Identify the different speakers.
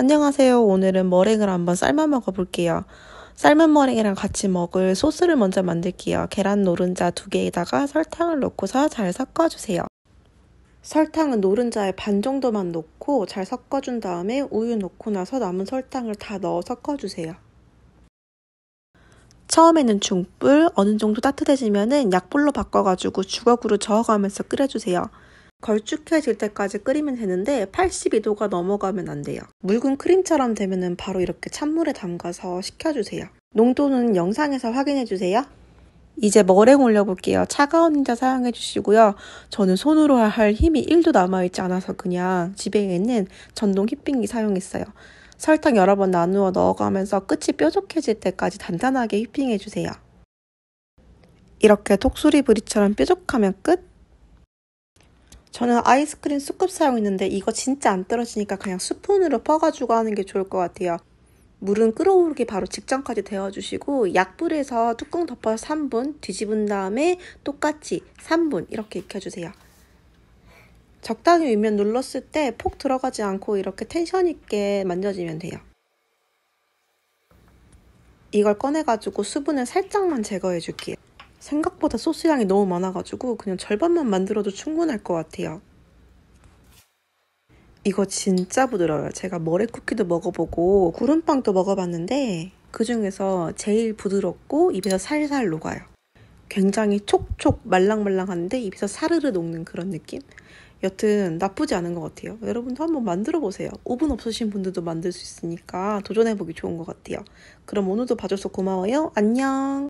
Speaker 1: 안녕하세요. 오늘은 머랭을 한번 삶아 먹어볼게요. 삶은 머랭이랑 같이 먹을 소스를 먼저 만들게요. 계란 노른자 두 개에다가 설탕을 넣고서 잘 섞어주세요. 설탕은 노른자의 반 정도만 넣고 잘 섞어준 다음에 우유 넣고 나서 남은 설탕을 다 넣어 섞어주세요. 처음에는 중불, 어느 정도 따뜻해지면 약불로 바꿔가지고 주걱으로 저어가면서 끓여주세요. 걸쭉해질 때까지 끓이면 되는데 82도가 넘어가면 안 돼요. 묽은 크림처럼 되면 바로 이렇게 찬물에 담가서 식혀주세요. 농도는 영상에서 확인해주세요. 이제 머랭 올려볼게요. 차가운 인자 사용해주시고요. 저는 손으로 할 힘이 1도 남아있지 않아서 그냥 집에 있는 전동 휘핑기 사용했어요. 설탕 여러 번 나누어 넣어가면서 끝이 뾰족해질 때까지 단단하게 휘핑해주세요. 이렇게 톡수리 브리처럼 뾰족하면 끝! 저는 아이스크림 수급 사용했는데 이거 진짜 안 떨어지니까 그냥 스푼으로 퍼가지고 하는 게 좋을 것 같아요. 물은 끓어오르기 바로 직전까지 데워주시고 약불에서 뚜껑 덮어서 3분 뒤집은 다음에 똑같이 3분 이렇게 익혀주세요. 적당히 윗면 눌렀을 때 폭 들어가지 않고 이렇게 텐션 있게 만져지면 돼요. 이걸 꺼내가지고 수분을 살짝만 제거해 줄게요. 생각보다 소스 양이 너무 많아가지고 그냥 절반만 만들어도 충분할 것 같아요. 이거 진짜 부드러워요. 제가 머래 쿠키도 먹어보고 구름빵도 먹어봤는데 그 중에서 제일 부드럽고 입에서 살살 녹아요. 굉장히 촉촉 말랑말랑한데 입에서 사르르 녹는 그런 느낌? 여튼 나쁘지 않은 것 같아요. 여러분도 한번 만들어 보세요. 오븐 없으신 분들도 만들 수 있으니까 도전해보기 좋은 것 같아요. 그럼 오늘도 봐줘서 고마워요. 안녕!